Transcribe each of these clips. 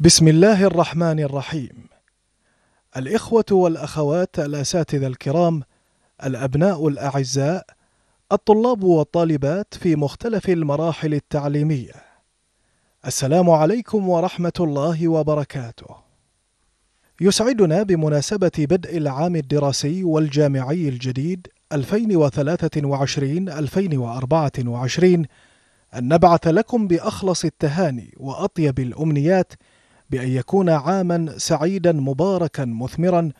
بسم الله الرحمن الرحيم الإخوة والأخوات الأساتذة الكرام الأبناء الأعزاء الطلاب والطالبات في مختلف المراحل التعليمية السلام عليكم ورحمة الله وبركاته يسعدنا بمناسبة بدء العام الدراسي والجامعي الجديد 2023-2024 أن نبعث لكم بأخلص التهاني وأطيب الأمنيات بأن يكون عاما سعيدا مباركا مثمرا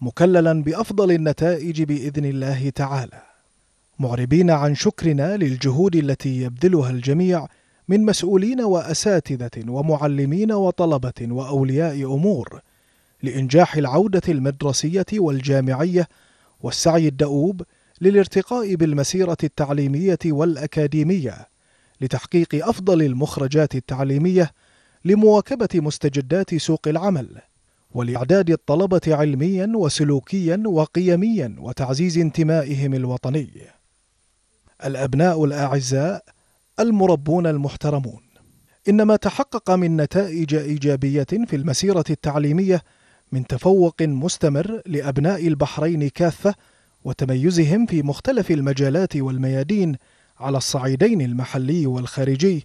مكللا بأفضل النتائج بإذن الله تعالى معربين عن شكرنا للجهود التي يبذلها الجميع من مسؤولين وأساتذة ومعلمين وطلبة وأولياء أمور لإنجاح العودة المدرسية والجامعية والسعي الدؤوب للارتقاء بالمسيرة التعليمية والأكاديمية لتحقيق أفضل المخرجات التعليمية لمواكبة مستجدات سوق العمل ولإعداد الطلبة علميا وسلوكيا وقيميا وتعزيز انتمائهم الوطني الأبناء الأعزاء المربون المحترمون إن ما تحقق من نتائج إيجابية في المسيرة التعليمية من تفوق مستمر لأبناء البحرين كافة وتميزهم في مختلف المجالات والميادين على الصعيدين المحلي والخارجي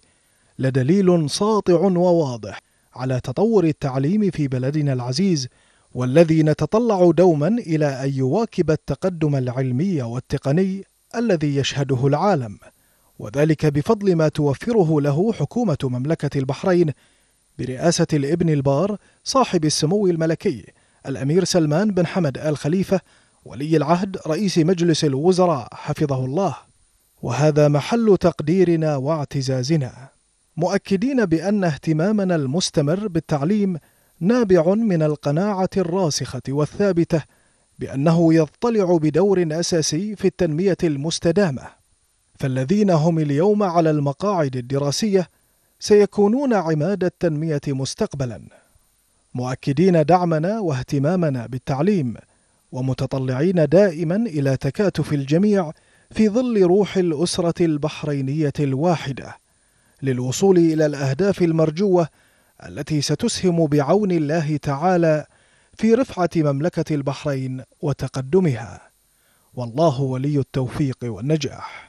لدليل ساطع وواضح على تطور التعليم في بلدنا العزيز والذي نتطلع دوما إلى أن يواكب التقدم العلمي والتقني الذي يشهده العالم وذلك بفضل ما توفره له حكومة مملكة البحرين برئاسة الابن البار صاحب السمو الملكي الأمير سلمان بن حمد آل خليفة ولي العهد رئيس مجلس الوزراء حفظه الله وهذا محل تقديرنا واعتزازنا مؤكدين بأن اهتمامنا المستمر بالتعليم نابع من القناعة الراسخة والثابتة بأنه يضطلع بدور أساسي في التنمية المستدامة، فالذين هم اليوم على المقاعد الدراسية سيكونون عماد التنمية مستقبلا، مؤكدين دعمنا واهتمامنا بالتعليم، ومتطلعين دائما إلى تكاتف الجميع في ظل روح الأسرة البحرينية الواحدة. للوصول إلى الأهداف المرجوة التي ستسهم بعون الله تعالى في رفعة مملكة البحرين وتقدمها والله ولي التوفيق والنجاح